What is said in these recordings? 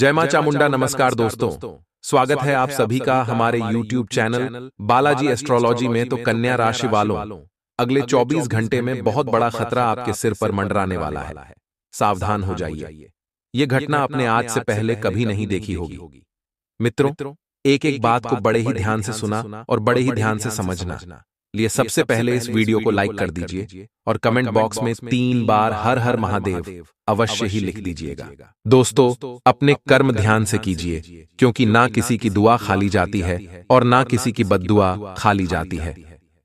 जय मां चामुंडा नमस्कार दोस्तों स्वागत है आप सभी का हमारे YouTube चैनल बालाजी एस्ट्रोलॉजी में तो कन्या राशि वालों अगले 24 घंटे में बहुत बड़ा खतरा आपके सिर पर मंडराने वाला है सावधान हो जाइए ये घटना आपने आज से पहले कभी नहीं देखी होगी मित्रों एक एक बात को बड़े ही ध्यान से सुना और बड़े ही ध्यान से समझना लिए सबसे पहले इस वीडियो को लाइक कर दीजिए और कमेंट बॉक्स में तीन बार हर हर महादेव अवश्य ही लिख दीजिएगा दोस्तों अपने कर्म ध्यान से कीजिए क्योंकि ना किसी की दुआ खाली जाती है और ना किसी की बददुआ खाली जाती है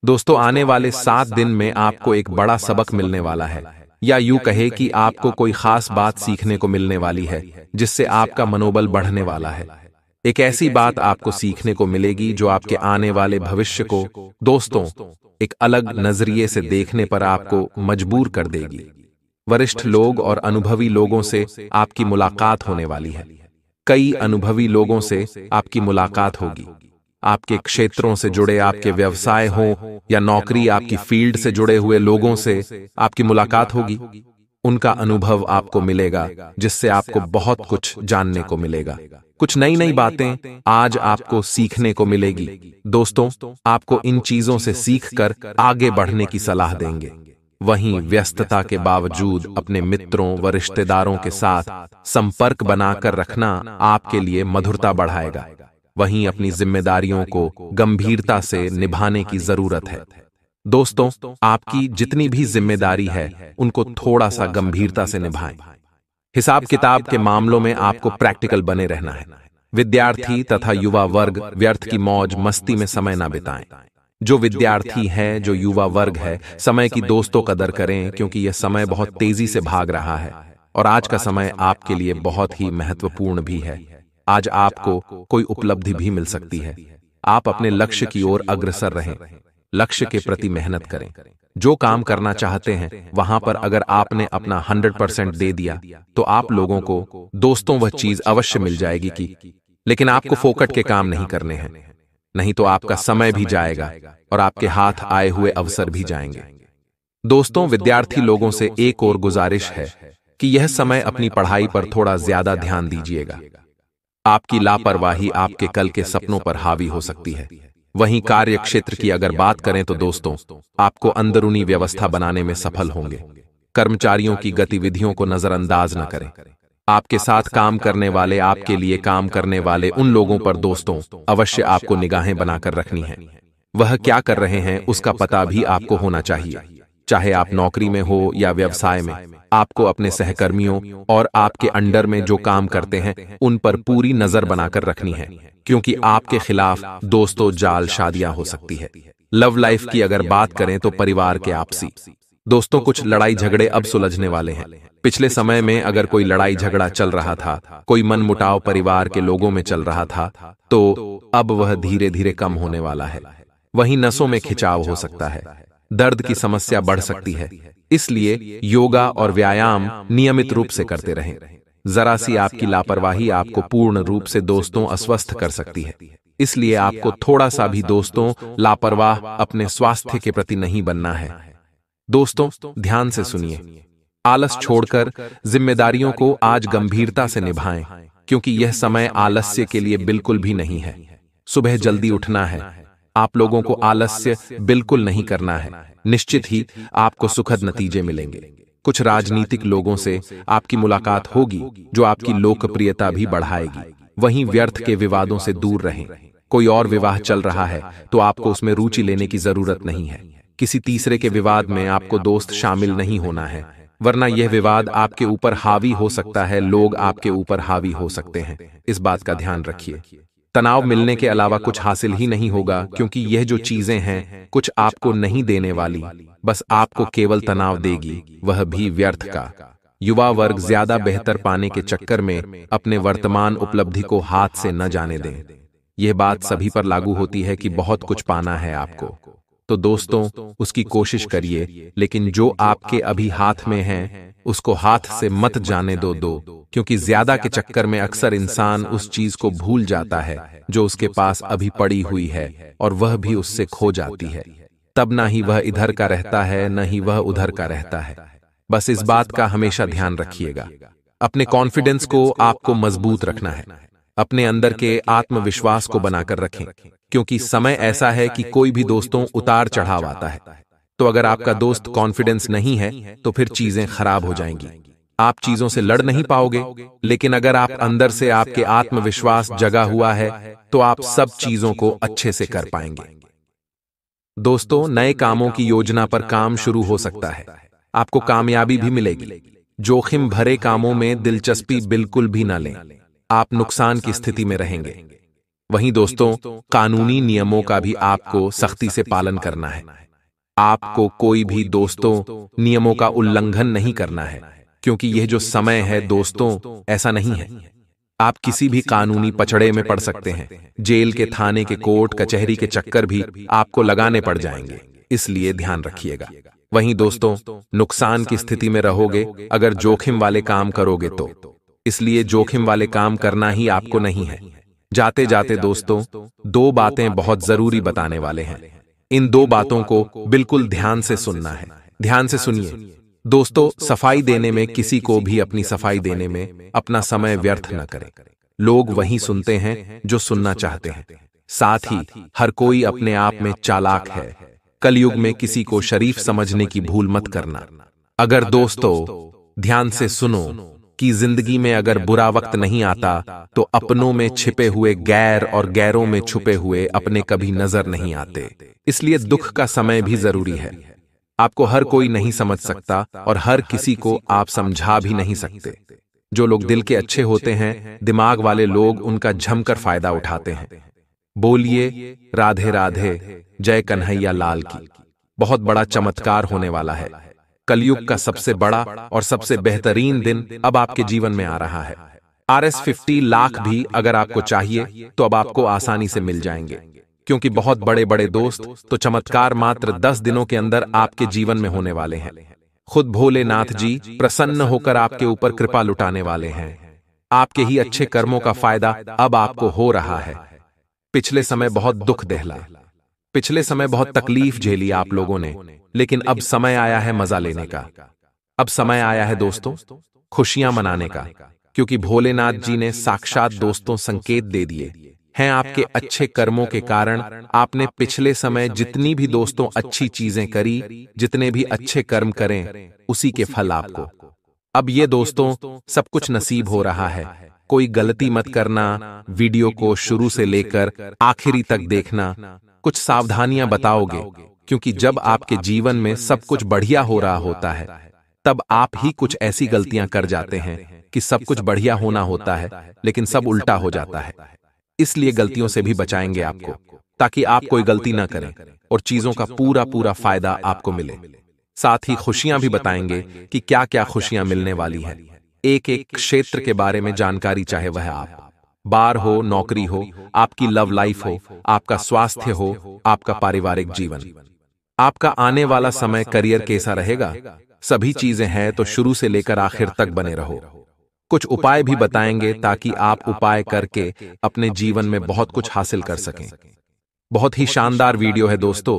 दोस्तों आने वाले सात दिन में आपको एक बड़ा सबक मिलने वाला है या यू कहे कि आपको कोई खास बात सीखने को मिलने वाली है जिससे आपका मनोबल बढ़ने वाला है एक ऐसी बात आपको सीखने को मिलेगी जो आपके आने वाले भविष्य को दोस्तों एक अलग नजरिए से देखने पर आपको मजबूर कर देगी वरिष्ठ लोग और अनुभवी लोगों से आपकी मुलाकात होने वाली है कई अनुभवी लोगों से आपकी मुलाकात होगी आपके क्षेत्रों से जुड़े आपके व्यवसाय हो या नौकरी आपकी फील्ड से जुड़े हुए लोगों से आपकी मुलाकात होगी उनका अनुभव आपको मिलेगा जिससे आपको बहुत कुछ जानने को मिलेगा कुछ नई नई बातें आज आपको सीखने को मिलेगी दोस्तों आपको इन चीजों से सीखकर आगे बढ़ने की सलाह देंगे वहीं व्यस्तता के बावजूद अपने मित्रों व रिश्तेदारों के साथ संपर्क बनाकर रखना आपके लिए मधुरता बढ़ाएगा वहीं अपनी जिम्मेदारियों को गंभीरता से निभाने की जरूरत है दोस्तों आपकी जितनी भी जिम्मेदारी है उनको थोड़ा सा गंभीरता से निभाएं हिसाब किताब के मामलों में आपको प्रैक्टिकल बने रहना है विद्यार्थी तथा युवा वर्ग व्यर्थ की मौज मस्ती में समय ना बिताएं जो विद्यार्थी है जो युवा वर्ग है समय की दोस्तों कदर करें क्योंकि यह समय बहुत तेजी से भाग रहा है और आज का समय आपके लिए बहुत ही महत्वपूर्ण भी है आज आपको कोई उपलब्धि भी मिल सकती है आप अपने लक्ष्य की ओर अग्रसर रहें लक्ष्य के प्रति मेहनत करें जो काम करना चाहते हैं वहां पर अगर आपने अपना 100 परसेंट दे दिया तो आप लोगों को दोस्तों वह चीज अवश्य मिल जाएगी कि लेकिन आपको फोकट के काम नहीं करने हैं नहीं तो आपका समय भी जाएगा और आपके हाथ आए हुए अवसर भी जाएंगे दोस्तों विद्यार्थी लोगों से एक और गुजारिश है कि यह समय अपनी पढ़ाई पर थोड़ा ज्यादा ध्यान दीजिएगा आपकी लापरवाही आपके कल के सपनों पर हावी हो सकती है वहीं कार्य क्षेत्र की अगर तो बात करें तो दोस्तों आपको अंदरूनी व्यवस्था बनाने में सफल होंगे कर्मचारियों की गतिविधियों को नजरअंदाज न करें आपके साथ काम करने वाले आपके लिए काम करने वाले उन लोगों पर दोस्तों अवश्य आपको निगाहें बनाकर रखनी है वह क्या कर रहे हैं उसका पता भी आपको होना चाहिए चाहे आप नौकरी में हो या व्यवसाय में आपको अपने सहकर्मियों और आपके अंडर में जो काम करते हैं उन पर पूरी नजर बनाकर रखनी है क्योंकि आपके खिलाफ दोस्तों जाल शादियां हो सकती है लव लाइफ की अगर बात करें तो परिवार तो के आपसी दोस्तों कुछ लड़ाई झगड़े अब सुलझने वाले हैं पिछले समय में अगर कोई लड़ाई झगड़ा चल रहा था कोई मन मुटाव परिवार के लोगों में चल रहा था तो, तो अब वह धीरे धीरे कम होने वाला है वहीं नसों में खिंचाव हो सकता है दर्द की समस्या बढ़ सकती है इसलिए योगा और व्यायाम नियमित रूप से करते रहें जरा सी आपकी लापरवाही आपको पूर्ण रूप से दोस्तों अस्वस्थ कर सकती है इसलिए आपको थोड़ा सा भी दोस्तों लापरवाह अपने स्वास्थ्य के प्रति नहीं बनना है दोस्तों ध्यान से सुनिए आलस छोड़कर जिम्मेदारियों को आज गंभीरता से निभाएं क्योंकि यह समय आलस्य के लिए बिल्कुल भी नहीं है सुबह जल्दी उठना है आप लोगों को आलस्य बिल्कुल नहीं करना है निश्चित ही आपको सुखद नतीजे मिलेंगे कुछ राजनीतिक लोगों से आपकी मुलाकात होगी जो आपकी लोकप्रियता भी बढ़ाएगी वहीं व्यर्थ के विवादों से दूर रहें कोई और विवाह चल रहा है तो आपको उसमें रुचि लेने की जरूरत नहीं है किसी तीसरे के विवाद में आपको दोस्त शामिल नहीं होना है वरना यह विवाद आपके ऊपर हावी हो सकता है लोग आपके ऊपर हावी हो सकते हैं इस बात का ध्यान रखिए तनाव मिलने के अलावा कुछ हासिल ही नहीं होगा क्योंकि यह जो चीजें हैं कुछ आपको नहीं देने वाली बस आपको केवल तनाव देगी वह भी व्यर्थ का युवा वर्ग ज्यादा बेहतर पाने के चक्कर में अपने वर्तमान उपलब्धि को हाथ से न जाने दें यह बात सभी पर लागू होती है कि बहुत कुछ पाना है आपको तो, तो दोस्तों उसकी कोशिश करिए लेकिन जो आपके अभी हाथ में है उसको हाथ से मत जाने दो दो क्योंकि ज्यादा के चक्कर में अक्सर इंसान उस चीज को भूल जाता है जो उसके पास अभी पड़ी हुई है और वह भी उससे खो जाती है तब ना ही वह इधर का रहता है न ही वह उधर का रहता है बस इस बात का हमेशा ध्यान रखिएगा अपने कॉन्फिडेंस को आपको मजबूत रखना है अपने अंदर के आत्मविश्वास को बनाकर रखें क्योंकि समय ऐसा है कि कोई भी दोस्तों उतार चढ़ाव आता है तो अगर आपका दोस्त कॉन्फिडेंस नहीं है तो फिर चीजें खराब हो जाएंगी आप चीजों से लड़ नहीं पाओगे लेकिन अगर आप अंदर से आपके आत्मविश्वास जगा हुआ है तो आप सब चीजों को अच्छे से कर पाएंगे दोस्तों नए कामों की योजना पर काम शुरू हो सकता है आपको कामयाबी भी मिलेगी जोखिम भरे कामों में दिलचस्पी बिल्कुल भी ना लें आप नुकसान की स्थिति में रहेंगे वहीं दोस्तों कानूनी नियमों का भी आपको सख्ती से पालन करना है आपको कोई भी दोस्तों नियमों का उल्लंघन नहीं करना है क्योंकि यह जो समय है दोस्तों ऐसा नहीं है आप किसी भी कानूनी पचड़े में पड़ सकते हैं जेल के थाने के कोर्ट कचहरी के चक्कर भी आपको लगाने पड़ जाएंगे इसलिए ध्यान रखिएगा वहीं दोस्तों नुकसान की स्थिति में रहोगे अगर जोखिम वाले काम करोगे तो इसलिए जोखिम वाले काम करना ही आपको नहीं है जाते जाते दोस्तों दो बातें बहुत जरूरी बताने वाले हैं इन दो बातों को बिल्कुल ध्यान से सुनना है ध्यान से सुनिए दोस्तों सफाई देने में किसी को भी अपनी सफाई देने में अपना समय व्यर्थ न करें लोग वही सुनते हैं जो सुनना चाहते हैं साथ ही हर कोई अपने आप में चालाक है कलयुग में किसी को शरीफ समझने की भूल मत करना अगर दोस्तों ध्यान से सुनो की जिंदगी में अगर बुरा वक्त नहीं आता तो अपनों में छिपे हुए गैर और गैरों में छुपे हुए अपने कभी नजर नहीं आते इसलिए दुख का समय भी जरूरी है आपको हर कोई नहीं समझ सकता और हर किसी को आप समझा भी नहीं सकते जो लोग दिल के अच्छे होते हैं दिमाग वाले लोग उनका जमकर फायदा उठाते हैं बोलिए राधे राधे जय कन्हैया लाल की बहुत बड़ा चमत्कार होने वाला है कलयुग का सबसे बड़ा और सबसे बेहतरीन दिन अब आपके जीवन में आ रहा है आर एस फिफ्टी लाख भी अगर आपको चाहिए तो अब तो आपको आसानी से मिल जाएंगे क्योंकि बहुत बड़े बड़े दोस्त तो चमत्कार मात्र दस दिनों के अंदर आपके जीवन में होने वाले हैं खुद भोलेनाथ जी प्रसन्न होकर आपके ऊपर कृपा लुटाने वाले हैं आपके ही अच्छे कर्मों का फायदा अब आपको हो रहा है पिछले समय बहुत दुख दहला पिछले समय बहुत तकलीफ झेली आप लोगों ने लेकिन अब समय आया है मजा लेने का अब समय आया है दोस्तों खुशियां मनाने का क्योंकि भोलेनाथ जी ने साक्षात दोस्तों संकेत दे दिए हैं आपके अच्छे कर्मों के कारण आपने पिछले समय जितनी भी दोस्तों अच्छी चीजें करी जितने भी अच्छे कर्म करें उसी के फल आपको अब ये दोस्तों सब कुछ नसीब हो रहा है कोई गलती मत करना वीडियो को शुरू से लेकर आखिरी तक देखना कुछ सावधानियां बताओगे क्योंकि जब आपके जीवन में सब कुछ बढ़िया हो रहा होता है तब आप ही कुछ ऐसी गलतियां कर जाते हैं कि सब कुछ बढ़िया होना होता है लेकिन सब उल्टा हो जाता है इसलिए गलतियों से भी बचाएंगे आपको ताकि आप कोई गलती ना करें और चीजों का पूरा पूरा फायदा आपको मिले साथ ही खुशियां भी बताएंगे कि क्या क्या खुशियां मिलने वाली है एक एक क्षेत्र के बारे में जानकारी चाहे वह आप बार हो नौकरी हो आपकी लव लाइफ हो आपका स्वास्थ्य हो आपका पारिवारिक जीवन आपका आने वाला समय करियर कैसा रहेगा सभी चीजें हैं तो शुरू से लेकर आखिर तक बने रहो कुछ उपाय भी बताएंगे ताकि आप उपाय करके अपने जीवन में बहुत कुछ हासिल कर सकें बहुत ही शानदार वीडियो है दोस्तों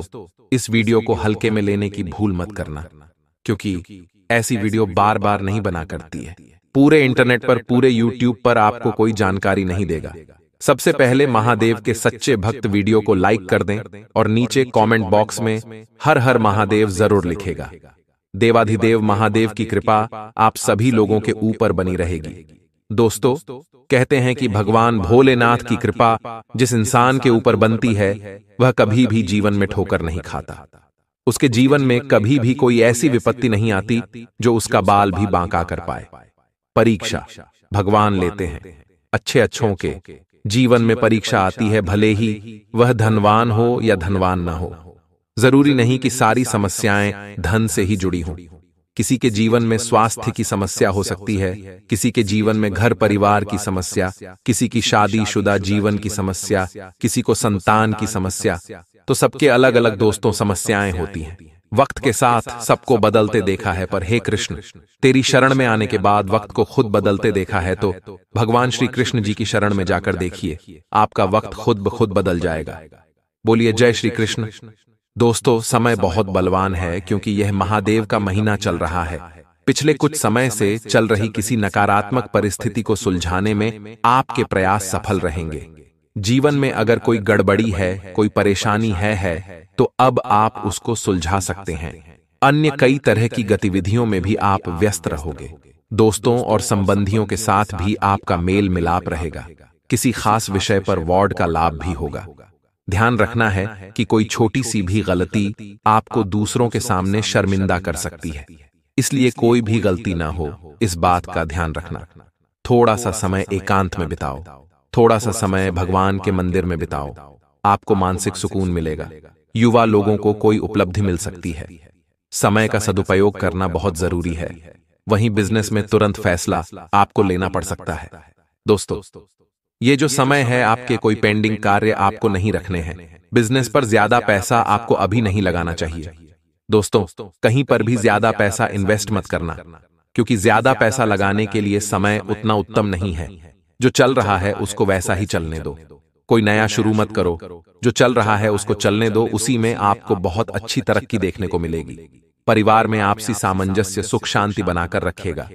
इस वीडियो को हल्के में लेने की भूल मत करना क्योंकि ऐसी वीडियो बार बार नहीं बना करती है पूरे इंटरनेट पर पूरे यूट्यूब पर आपको कोई जानकारी नहीं देगा सबसे पहले महादेव के सच्चे भक्त वीडियो को लाइक कर दें और नीचे कमेंट बॉक्स में हर हर महादेव जरूर लिखेगा देवाधिदेव महादेव की कृपा आप सभी लोगों के ऊपर बनी रहेगी दोस्तों कहते हैं कि भगवान भोलेनाथ की कृपा जिस इंसान के ऊपर बनती है वह कभी भी जीवन में ठोकर नहीं खाता उसके जीवन में कभी भी कोई ऐसी विपत्ति नहीं आती जो उसका बाल भी बांका कर पाए परीक्षा भगवान लेते हैं अच्छे अच्छों के जीवन में परीक्षा आती है भले ही वह धनवान हो या धनवान ना हो जरूरी नहीं कि सारी समस्याएं धन से ही जुड़ी हों किसी के जीवन में स्वास्थ्य की समस्या हो सकती है किसी के जीवन में घर परिवार की समस्या किसी की शादीशुदा जीवन की समस्या किसी को संतान की समस्या तो सबके अलग अलग दोस्तों समस्याएं होती हैं वक्त के साथ सबको बदलते देखा है पर हे कृष्ण तेरी शरण में आने के बाद वक्त को खुद बदलते देखा है तो भगवान श्री कृष्ण जी की शरण में जाकर देखिए आपका वक्त खुद ब खुद बदल जाएगा बोलिए जय श्री कृष्ण दोस्तों समय बहुत बलवान है क्योंकि यह महादेव का महीना चल रहा है पिछले कुछ समय से चल रही किसी नकारात्मक परिस्थिति को सुलझाने में आपके प्रयास सफल रहेंगे जीवन में अगर कोई गड़बड़ी है कोई परेशानी है है तो अब तो आप उसको सुलझा सकते हैं अन्य कई तरह की गतिविधियों में भी आप व्यस्त रहोगे दोस्तों और संबंधियों के साथ भी आपका मेल मिलाप रहेगा किसी खास विषय पर वार्ड का लाभ भी होगा ध्यान रखना है कि कोई छोटी सी भी गलती आपको दूसरों के सामने शर्मिंदा कर सकती है इसलिए कोई भी गलती ना हो इस बात का ध्यान रखना थोड़ा सा समय एकांत में बिताओ थोड़ा सा समय भगवान के मंदिर में बिताओ आपको मानसिक सुकून मिलेगा युवा लोगों को कोई उपलब्धि मिल सकती है समय का सदुपयोग करना बहुत जरूरी है वहीं बिजनेस में तुरंत फैसला आपको लेना पड़ सकता है दोस्तों ये जो समय है आपके कोई पेंडिंग कार्य आपको नहीं रखने हैं बिजनेस पर ज्यादा पैसा आपको अभी नहीं लगाना चाहिए दोस्तों कहीं पर भी ज्यादा पैसा इन्वेस्ट मत करना क्योंकि ज्यादा पैसा लगाने के लिए समय उतना उत्तम नहीं है जो चल रहा है उसको वैसा ही चलने दो कोई नया शुरू मत करो जो चल रहा है उसको चलने दो उसी में आपको बहुत अच्छी तरक्की देखने को मिलेगी परिवार में आपसी सामंजस्य सुख शांति बनाकर रखेगा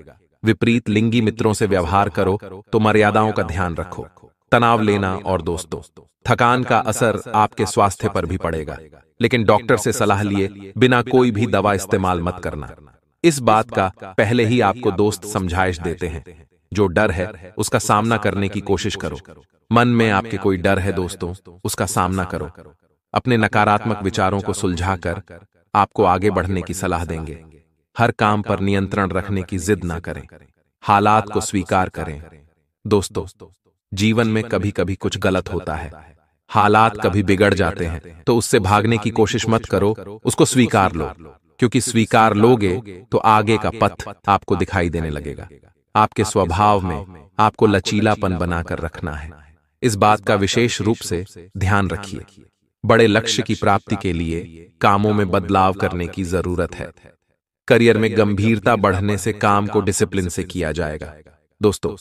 विपरीत लिंगी मित्रों से व्यवहार करो तो, तो मर्यादाओं का ध्यान रखो तनाव लेना और दोस्तों थकान का असर आपके स्वास्थ्य पर भी पड़ेगा लेकिन डॉक्टर से सलाह लिए बिना कोई भी दवा इस्तेमाल मत करना इस बात का पहले ही आपको दोस्त समझाइश देते हैं जो डर है उसका सामना करने की कोशिश करो मन में आपके कोई डर है दोस्तों उसका सामना करो अपने नकारात्मक विचारों को सुलझाकर आपको आगे बढ़ने की सलाह देंगे हर काम पर नियंत्रण रखने की जिद ना करें हालात को स्वीकार करें दोस्तों जीवन में कभी कभी कुछ गलत होता है हालात कभी बिगड़ जाते हैं तो उससे भागने की कोशिश मत करो उसको स्वीकार लो क्योंकि स्वीकार लोगे तो आगे का पथ आपको दिखाई देने लगेगा आपके स्वभाव में आपको लचीलापन बनाकर रखना है इस बात का विशेष रूप से ध्यान रखिए बड़े लक्ष्य की प्राप्ति के लिए कामों में बदलाव करने की जरूरत है करियर में गंभीरता बढ़ने से काम को डिसिप्लिन से किया जाएगा दोस्तों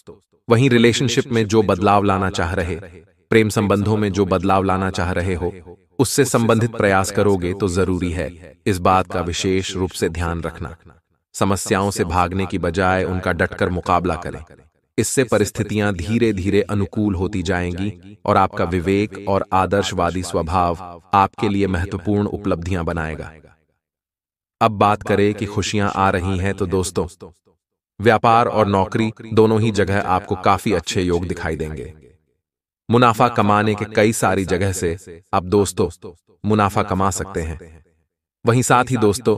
वहीं रिलेशनशिप में जो बदलाव लाना चाह रहे प्रेम संबंधों में जो बदलाव लाना चाह रहे हो उससे संबंधित प्रयास करोगे तो, तो जरूरी है इस बात का विशेष रूप से ध्यान रखना समस्याओं से भागने की बजाय उनका डटकर मुकाबला करें इससे परिस्थितियां धीरे धीरे अनुकूल होती जाएंगी और आपका विवेक और आदर्शवादी स्वभाव आपके लिए महत्वपूर्ण उपलब्धियां बनाएगा अब बात करें कि खुशियां आ रही हैं तो, तो दोस्तों व्यापार और नौकरी दोनों ही जगह आपको काफी अच्छे योग दिखाई देंगे मुनाफा कमाने के कई सारी जगह से आप दोस्तों मुनाफा कमा सकते हैं वहीं साथ ही दोस्तों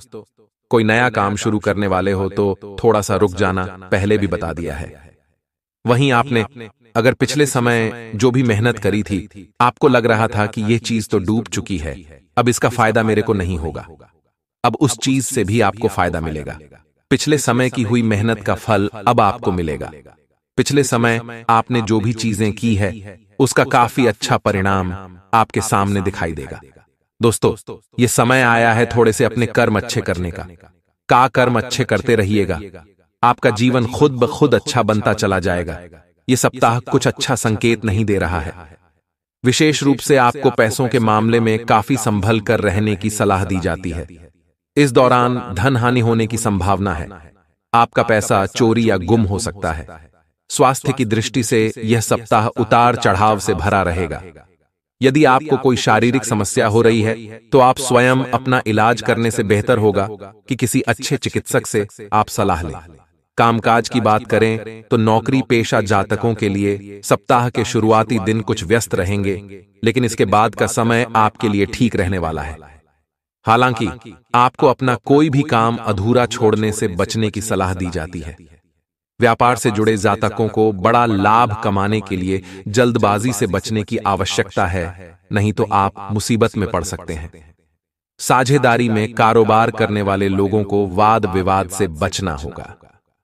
कोई नया काम शुरू करने वाले तो हो तो थोड़ा सा रुक जाना पहले भी बता दिया है वहीं आपने अगर पिछले समय जो भी मेहनत करी थी आपको लग रहा था कि यह चीज तो डूब तो चुकी है अब इसका फायदा मेरे को नहीं होगा अब उस चीज से भी आपको फायदा मिलेगा पिछले समय की हुई मेहनत का फल अब आपको मिलेगा पिछले समय आपने जो भी चीजें की है उसका काफी अच्छा, अच्छा परिणाम आपके सामने दिखाई देगा दोस्तों ये समय आया है थोड़े से अपने कर्म अच्छे करने का का कर्म अच्छे करते रहिएगा आपका जीवन खुद ब खुद अच्छा बनता चला जाएगा ये सप्ताह कुछ अच्छा संकेत नहीं दे रहा है विशेष रूप से आपको पैसों के मामले में काफी संभल कर रहने की सलाह दी जाती है इस दौरान धन हानि होने की संभावना है आपका पैसा चोरी या गुम हो सकता है स्वास्थ्य की दृष्टि से यह सप्ताह उतार चढ़ाव से भरा रहेगा यदि आपको कोई शारीरिक समस्या हो रही है तो आप तो स्वयं अपना इलाज करने से बेहतर होगा कि किसी अच्छे चिकित्सक से आप सलाह लें कामकाज की बात करें तो, तो नौकरी पेशा जातकों के लिए सप्ताह के शुरुआती दिन कुछ व्यस्त रहेंगे लेकिन इसके बाद का समय आपके लिए ठीक रहने वाला है हालांकि आपको अपना कोई भी काम अधूरा छोड़ने से बचने की सलाह दी जाती है व्यापार से जुड़े जातकों को बड़ा लाभ कमाने के लिए जल्दबाजी से बचने की आवश्यकता है नहीं तो, तो आप मुसीबत में पड़ सकते हैं साझेदारी में कारोबार करने वाले लोगों को वाद विवाद से बचना होगा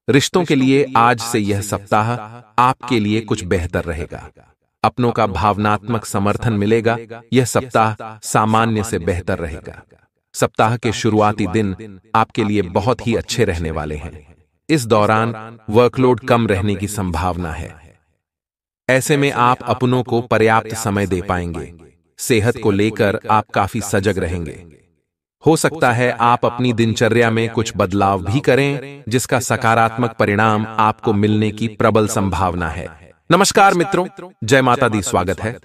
रिश्तों के लिए आज से यह सप्ताह आपके लिए कुछ बेहतर रहेगा अपनों का भावनात्मक समर्थन मिलेगा यह सप्ताह सामान्य से बेहतर रहेगा सप्ताह के शुरुआती दिन आपके लिए बहुत ही अच्छे रहने वाले हैं इस दौरान वर्कलोड कम रहने की संभावना है ऐसे में आप अपनों को पर्याप्त समय दे पाएंगे सेहत को लेकर आप काफी सजग रहेंगे हो सकता है आप अपनी दिनचर्या में कुछ बदलाव भी करें जिसका सकारात्मक परिणाम आपको मिलने की प्रबल संभावना है नमस्कार मित्रों जय माता दी स्वागत है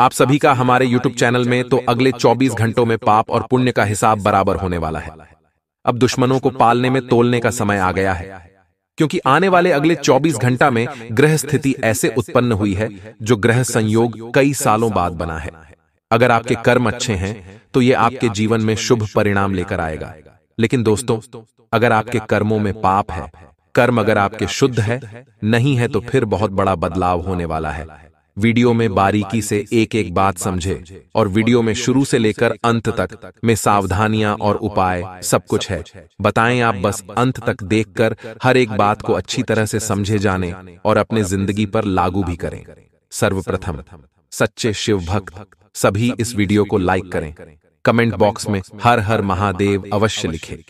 आप सभी का हमारे YouTube चैनल में तो अगले 24 घंटों में पाप और पुण्य का हिसाब बराबर होने वाला है अब दुश्मनों को पालने में तोलने का समय आ गया है क्योंकि आने वाले अगले 24 घंटा में ग्रह स्थिति ऐसे उत्पन्न हुई है जो ग्रह संयोग कई सालों बाद बना है अगर आपके कर्म अच्छे हैं तो ये आपके जीवन में शुभ परिणाम लेकर आएगा लेकिन दोस्तों अगर आपके कर्मों में पाप है कर्म अगर आपके शुद्ध है नहीं है तो फिर बहुत बड़ा बदलाव होने वाला है वीडियो में बारीकी से एक एक बात समझे और वीडियो में शुरू से लेकर अंत तक में सावधानियां और उपाय सब कुछ है बताएं आप बस अंत तक देखकर हर एक बात को अच्छी तरह से समझे जाने और अपने जिंदगी पर लागू भी करें सर्वप्रथम सच्चे शिव भक्त सभी इस वीडियो को लाइक करें कमेंट बॉक्स में हर हर महादेव अवश्य लिखे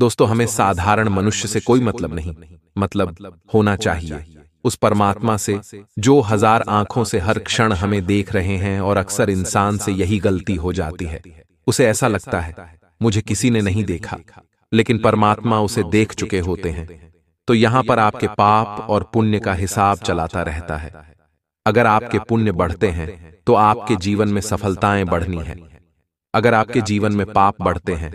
दोस्तों हमें साधारण मनुष्य से कोई मतलब, मतलब नहीं मतलब, मतलब होना चाहिए उस परमात्मा से जो हजार आंखों से हर क्षण हमें देख रहे हैं और अक्सर इंसान से यही गलती हो जाती है उसे ऐसा लगता है मुझे किसी ने नहीं देखा लेकिन परमात्मा उसे देख चुके होते हैं तो यहां पर आपके पाप और पुण्य का हिसाब चलाता रहता है अगर आपके पुण्य बढ़ते हैं तो आपके जीवन में सफलताएं बढ़नी है अगर आपके जीवन में पाप बढ़ते हैं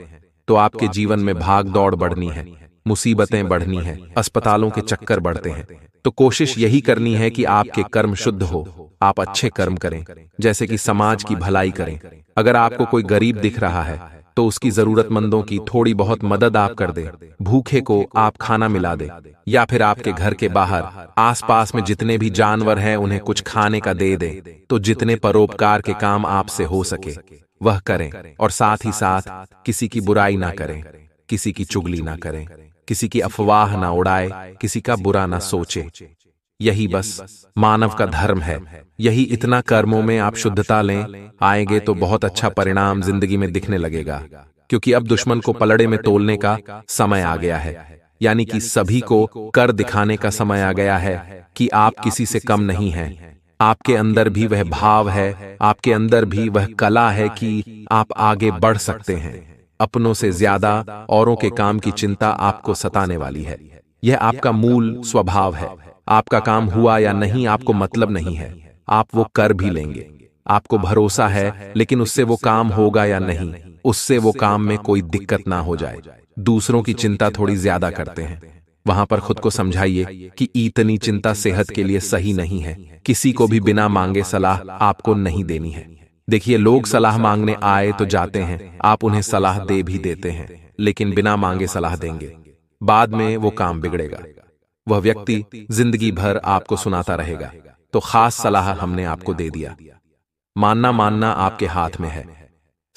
तो आपके जीवन में भाग दौड़ बढ़नी है मुसीबतें बढ़नी है अस्पतालों के चक्कर बढ़ते हैं तो कोशिश यही करनी है कि आपके कर्म शुद्ध हो आप अच्छे कर्म करें जैसे कि समाज की भलाई करें अगर आपको कोई गरीब दिख रहा है तो, तो उसकी जरूरतमंदों की थोड़ी बहुत मदद आप कर दे भूखे को आप खाना मिला दे या फिर आपके घर के बाहर आसपास में जितने भी जानवर हैं उन्हें कुछ खाने का दे दे तो, तो जितने परोपकार के काम आपसे हो सके वह करें और साथ ही साथ किसी की बुराई ना करें किसी की चुगली ना करें किसी की अफवाह ना उड़ाए किसी का बुरा ना सोचे यही बस मानव का धर्म है यही इतना कर्मों में आप शुद्धता लें आएंगे तो, तो अच्छा बहुत अच्छा परिणाम जिंदगी में दिखने लगेगा क्योंकि अब दुश्मन को पलड़े में तोलने का समय आ गया है यानी कि सभी को कर दिखाने का समय आ गया है कि आप किसी से कम नहीं हैं आपके अंदर भी वह भाव है आपके अंदर भी वह कला है कि आप आगे बढ़ सकते हैं अपनों से ज्यादा औरों के काम की चिंता आपको सताने वाली है यह आपका मूल स्वभाव है आपका काम हुआ या नहीं आपको मतलब नहीं है आप वो कर भी लेंगे आपको भरोसा है लेकिन उससे वो काम होगा या नहीं उससे वो काम में कोई दिक्कत ना हो जाए दूसरों की चिंता थोड़ी ज्यादा करते हैं वहां पर खुद को समझाइए कि इतनी चिंता सेहत के लिए सही नहीं है किसी को भी बिना मांगे सलाह आपको नहीं देनी है देखिए लोग सलाह मांगने आए तो, तो जाते हैं आप उन्हें सलाह दे भी देते हैं लेकिन बिना मांगे सलाह देंगे बाद में वो काम बिगड़ेगा वह व्यक्ति जिंदगी भर आपको सुनाता रहेगा तो, तो खास सलाह हमने आपको दे दिया मानना मानना आपके हाथ में है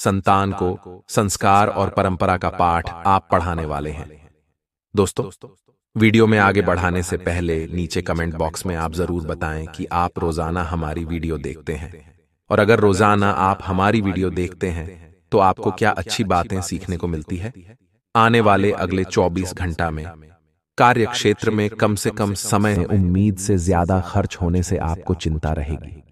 संतान को संस्कार और परंपरा का पाठ आप पढ़ाने वाले हैं दोस्तों वीडियो में आगे बढ़ाने से पहले नीचे कमेंट बॉक्स में आप जरूर बताएं कि आप रोजाना हमारी वीडियो देखते हैं और अगर रोजाना आप हमारी वीडियो देखते हैं तो आपको तो क्या अच्छी बातें सीखने को मिलती है आने वाले अगले 24 घंटा में कार्य क्षेत्र में कम से कम समय उम्मीद से ज्यादा खर्च होने से आपको चिंता रहेगी